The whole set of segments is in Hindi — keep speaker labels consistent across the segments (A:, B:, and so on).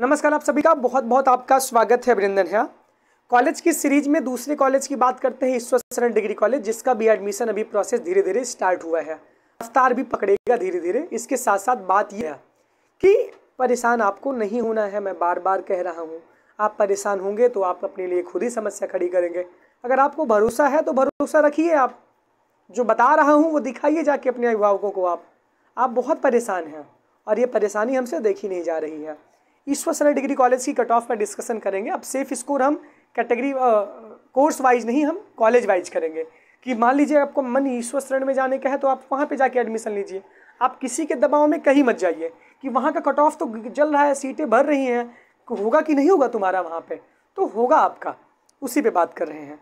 A: नमस्कार आप सभी का बहुत बहुत आपका स्वागत है अभिनंदन है कॉलेज की सीरीज में दूसरे कॉलेज की बात करते हैं ईश्वर शरण डिग्री कॉलेज जिसका भी एडमिशन अभी प्रोसेस धीरे धीरे स्टार्ट हुआ है रफ्तार भी पकड़ेगा धीरे धीरे इसके साथ साथ बात यह है कि परेशान आपको नहीं होना है मैं बार बार कह रहा हूँ आप परेशान होंगे तो आप अपने लिए खुद ही समस्या खड़ी करेंगे अगर आपको भरोसा है तो भरोसा रखिए आप जो बता रहा हूँ वो दिखाइए जाके अपने अभिभावकों को आप आप बहुत परेशान हैं और ये परेशानी हमसे देखी नहीं जा रही है ईश्वर सना डिग्री कॉलेज की कट ऑफ का डिस्कशन करेंगे अब सेफ स्कोर हम कैटेगरी कोर्स वाइज नहीं हम कॉलेज वाइज करेंगे कि मान लीजिए आपको मन ईश्वर शरण में जाने का है तो आप वहाँ पे जाके एडमिशन लीजिए आप किसी के दबाव में कहीं मत जाइए कि वहाँ का कट ऑफ तो जल रहा है सीटें भर रही हैं तो होगा कि नहीं होगा तुम्हारा वहाँ पे तो होगा आपका उसी पे बात कर रहे हैं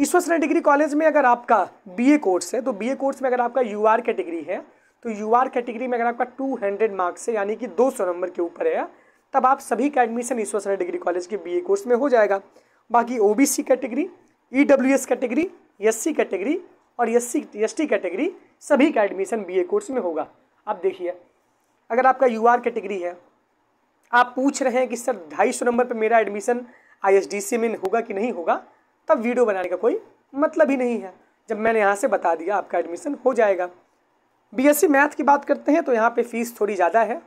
A: ईश्वर शरण डिग्री कॉलेज में अगर आपका बी कोर्स है तो बी कोर्स में अगर आपका यू कैटेगरी है तो यू कैटेगरी में अगर आपका टू मार्क्स है यानी कि दो नंबर के ऊपर है तब आप सभी का एडमिशन ईश्वर डिग्री कॉलेज के बी कोर्स में हो जाएगा बाकी O category E category S category और एस सी कैटेगरी सभी का एडमिशन बी कोर्स में होगा आप देखिए अगर आपका यू कैटेगरी है आप पूछ रहे हैं कि सर ढाई सौ नंबर पर मेरा एडमिशन आईएसडीसी में होगा कि नहीं होगा तब वीडियो बनाने का कोई मतलब ही नहीं है जब मैंने यहाँ से बता दिया आपका एडमिशन हो जाएगा बीएससी मैथ की बात करते हैं तो यहाँ पे फीस थोड़ी ज़्यादा है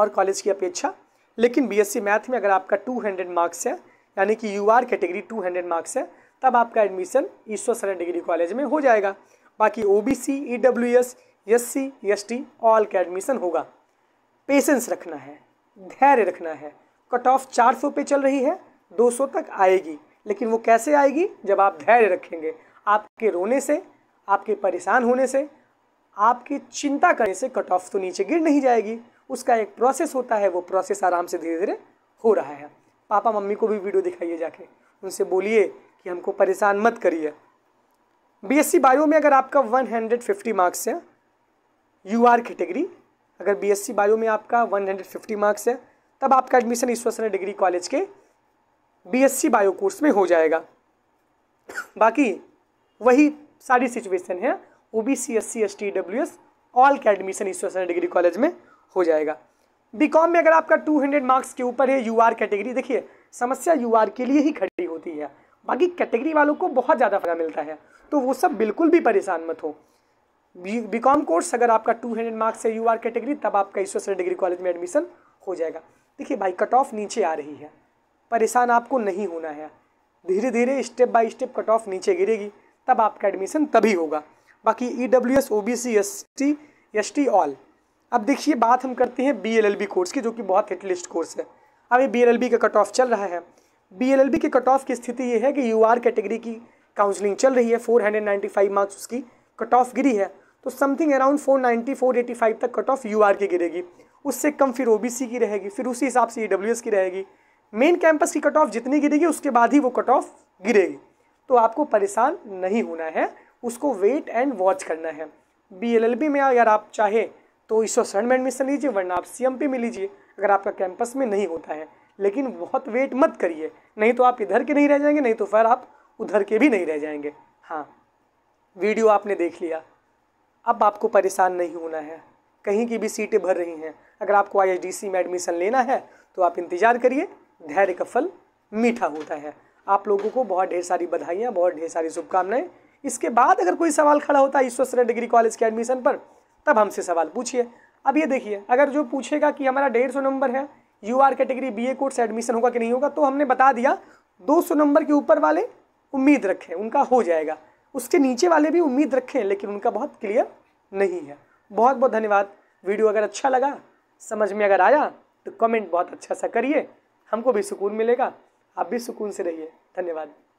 A: और कॉलेज की अपेक्षा लेकिन बीएससी मैथ में अगर आपका 200 मार्क्स है यानी कि यूआर कैटेगरी 200 मार्क्स है तब आपका एडमिशन ईश्वर शरण डिग्री कॉलेज में हो जाएगा बाकी O B C E W S S C S T all का एडमिशन होगा पेशेंस रखना है धैर्य रखना है कट ऑफ चार सौ पे चल रही है दो सौ तक आएगी लेकिन वो कैसे आएगी जब आप धैर्य रखेंगे आपके रोने से आपके परेशान होने से आपकी चिंता करने से कट ऑफ तो नीचे गिर नहीं जाएगी उसका एक प्रोसेस होता है वो प्रोसेस आराम से धीरे धीरे हो रहा है पापा मम्मी को भी वीडियो दिखाइए जाके उनसे बोलिए कि हमको परेशान मत करिए बीएससी बायो में अगर आपका 150 मार्क्स है यू आर कैटेगरी अगर बीएससी बायो में आपका 150 मार्क्स है तब आपका एडमिशन ईश्वर डिग्री कॉलेज के बीएससी बायो कोर्स में हो जाएगा बाकी वही सारी सिचुएशन है O B C S C S T W S all का एडमिशन ईश्वर डिग्री कॉलेज में हो जाएगा बीकॉम में अगर आपका 200 मार्क्स के ऊपर है यूआर कैटेगरी देखिए समस्या यूआर के लिए ही खड़ी होती है बाकी कैटेगरी वालों को बहुत ज़्यादा फायदा मिलता है तो वो सब बिल्कुल भी परेशान मत हो कॉम कोर्स अगर आपका 200 मार्क्स है यूआर कैटेगरी तब आपका ईश्वर डिग्री कॉलेज में एडमिशन हो जाएगा देखिए भाई कट ऑफ नीचे आ रही है परेशान आपको नहीं होना है धीरे धीरे step by step cut off नीचे गिरेगी तब आपका एडमिशन तभी होगा बाकी E W S O B C S T S T all अब देखिए बात हम करते हैं बी कोर्स की जो कि बहुत हिट लिस्ट कोर्स है अब ये बी का कट ऑफ चल रहा है बी के कट ऑफ की स्थिति ये है कि यू कैटेगरी की काउंसलिंग चल रही है 495 मार्क्स उसकी कट ऑफ गिरी है तो समथिंग अराउंड 490 485 तक कट ऑफ यू की गिरेगी उससे कम फिर ओ की रहेगी फिर उसी हिसाब से ई e की रहेगी मेन कैंपस की कट ऑफ जितनी गिरेगी उसके बाद ही वो कट ऑफ गिरेगी तो आपको परेशान नहीं होना है उसको वेट एंड वॉच करना है बी में अगर आप चाहें तो ईश्वर शरण में एडमिशन लीजिए वरना आप सी में लीजिए अगर आपका कैंपस में नहीं होता है लेकिन बहुत वेट मत करिए नहीं तो आप इधर के नहीं रह जाएंगे नहीं तो फिर आप उधर के भी नहीं रह जाएंगे हाँ वीडियो आपने देख लिया अब आपको परेशान नहीं होना है कहीं की भी सीटें भर रही हैं अगर आपको सी में एडमिशन लेना है तो आप इंतज़ार करिए धैर्य का फल मीठा होता है आप लोगों को बहुत ढेर सारी बधाइयाँ बहुत ढेर सारी शुभकामनाएं इसके बाद अगर कोई सवाल खड़ा होता है ईश्वर डिग्री कॉलेज के एडमिशन पर तब हमसे सवाल पूछिए अब ये देखिए अगर जो पूछेगा कि हमारा डेढ़ सौ नंबर है U R category B A course admission होगा कि नहीं होगा तो हमने बता दिया दो सौ नंबर के ऊपर वाले उम्मीद रखें उनका हो जाएगा उसके नीचे वाले भी उम्मीद रखें लेकिन उनका बहुत क्लियर नहीं है बहुत बहुत धन्यवाद वीडियो अगर अच्छा लगा समझ में अगर आया तो कमेंट बहुत अच्छा सा करिए हमको भी सुकून मिलेगा आप भी सुकून से रहिए धन्यवाद